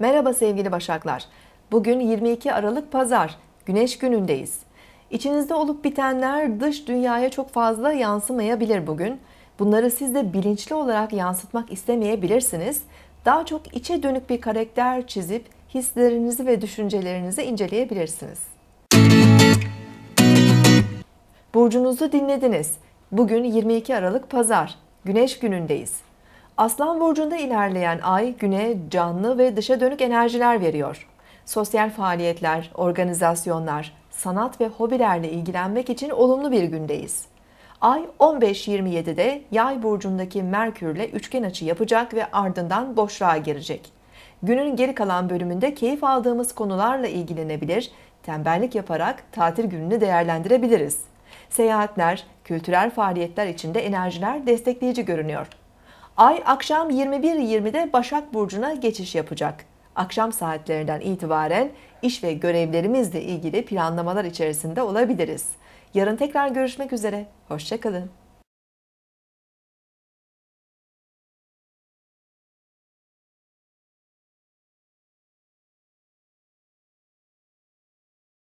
Merhaba sevgili Başaklar. Bugün 22 Aralık Pazar, Güneş günündeyiz. İçinizde olup bitenler dış dünyaya çok fazla yansımayabilir bugün. Bunları siz de bilinçli olarak yansıtmak istemeyebilirsiniz. Daha çok içe dönük bir karakter çizip hislerinizi ve düşüncelerinizi inceleyebilirsiniz. Burcunuzu dinlediniz. Bugün 22 Aralık Pazar, Güneş günündeyiz. Aslan burcunda ilerleyen ay güne canlı ve dışa dönük enerjiler veriyor. Sosyal faaliyetler, organizasyonlar, sanat ve hobilerle ilgilenmek için olumlu bir gündeyiz. Ay 15-27'de Yay burcundaki Merkürle üçgen açı yapacak ve ardından boşluğa girecek. Günün geri kalan bölümünde keyif aldığımız konularla ilgilenebilir, tembellik yaparak tatil gününü değerlendirebiliriz. Seyahatler, kültürel faaliyetler içinde enerjiler destekleyici görünüyor. Ay akşam 21.20'de Başak Burcu'na geçiş yapacak. Akşam saatlerinden itibaren iş ve görevlerimizle ilgili planlamalar içerisinde olabiliriz. Yarın tekrar görüşmek üzere. Hoşçakalın.